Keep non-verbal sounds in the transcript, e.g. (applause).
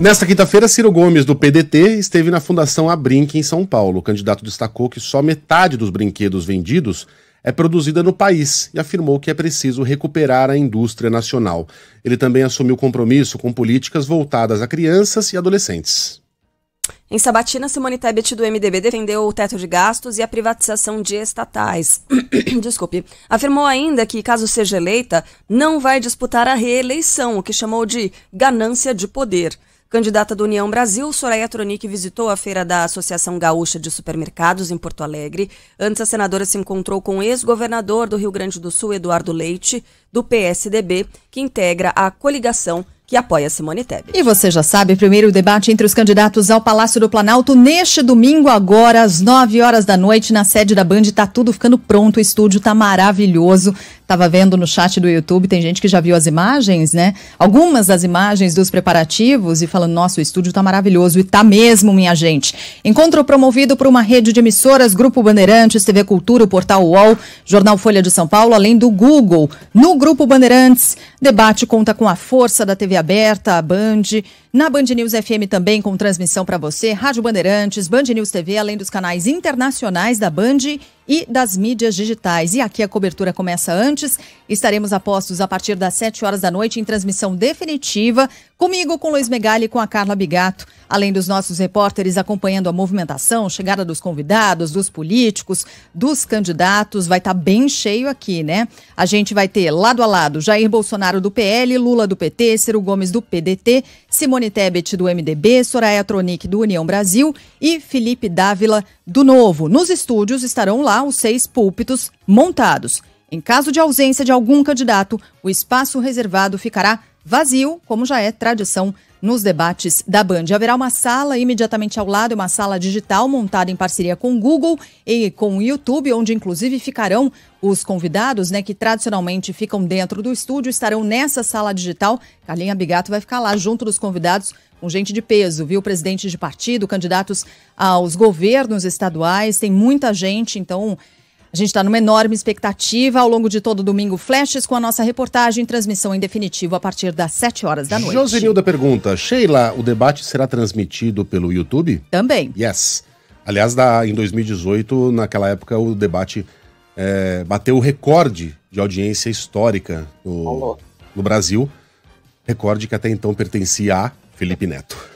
Nesta quinta-feira, Ciro Gomes, do PDT, esteve na Fundação Abrinque, em São Paulo. O candidato destacou que só metade dos brinquedos vendidos é produzida no país e afirmou que é preciso recuperar a indústria nacional. Ele também assumiu compromisso com políticas voltadas a crianças e adolescentes. Em Sabatina, Simone Tebet do MDB defendeu o teto de gastos e a privatização de estatais. (clears throat) Desculpe. Afirmou ainda que, caso seja eleita, não vai disputar a reeleição, o que chamou de ganância de poder. Candidata do União Brasil, Soraya Tronic visitou a feira da Associação Gaúcha de Supermercados em Porto Alegre. Antes, a senadora se encontrou com o ex-governador do Rio Grande do Sul, Eduardo Leite, do PSDB, que integra a coligação que apoia Simone Tebet. E você já sabe, primeiro debate entre os candidatos ao Palácio do Planalto neste domingo, agora às 9 horas da noite, na sede da Band. Tá tudo ficando pronto, o estúdio tá maravilhoso. Estava vendo no chat do YouTube, tem gente que já viu as imagens, né? Algumas das imagens dos preparativos e falando: nossa, o estúdio está maravilhoso e tá mesmo, minha gente. Encontro promovido por uma rede de emissoras, Grupo Bandeirantes, TV Cultura, o Portal UOL, Jornal Folha de São Paulo, além do Google. No Grupo Bandeirantes, debate conta com a força da TV aberta, a Band na Band News FM também com transmissão para você, Rádio Bandeirantes, Band News TV, além dos canais internacionais da Band e das mídias digitais. E aqui a cobertura começa antes. Estaremos a postos a partir das 7 horas da noite em transmissão definitiva, comigo, com Luiz Megali e com a Carla Bigato. Além dos nossos repórteres acompanhando a movimentação, chegada dos convidados, dos políticos, dos candidatos, vai estar tá bem cheio aqui, né? A gente vai ter lado a lado Jair Bolsonaro do PL, Lula do PT, Ciro Gomes do PDT, Simone Simone Tebet, do MDB, Soraya Tronic, do União Brasil e Felipe Dávila, do Novo. Nos estúdios estarão lá os seis púlpitos montados. Em caso de ausência de algum candidato, o espaço reservado ficará vazio, como já é tradição nos debates da Band. Haverá uma sala imediatamente ao lado, uma sala digital montada em parceria com o Google e com o YouTube, onde inclusive ficarão os convidados, né, que tradicionalmente ficam dentro do estúdio, estarão nessa sala digital. Carlinha Bigato vai ficar lá junto dos convidados, com gente de peso, viu? Presidentes de partido, candidatos aos governos estaduais, tem muita gente, então a gente está numa enorme expectativa ao longo de todo domingo Flashes com a nossa reportagem, transmissão em definitivo a partir das 7 horas da noite. Josenilda pergunta: Sheila, o debate será transmitido pelo YouTube? Também. Yes. Aliás, da, em 2018, naquela época, o debate é, bateu o recorde de audiência histórica no, no Brasil. Recorde que até então pertencia a Felipe Neto.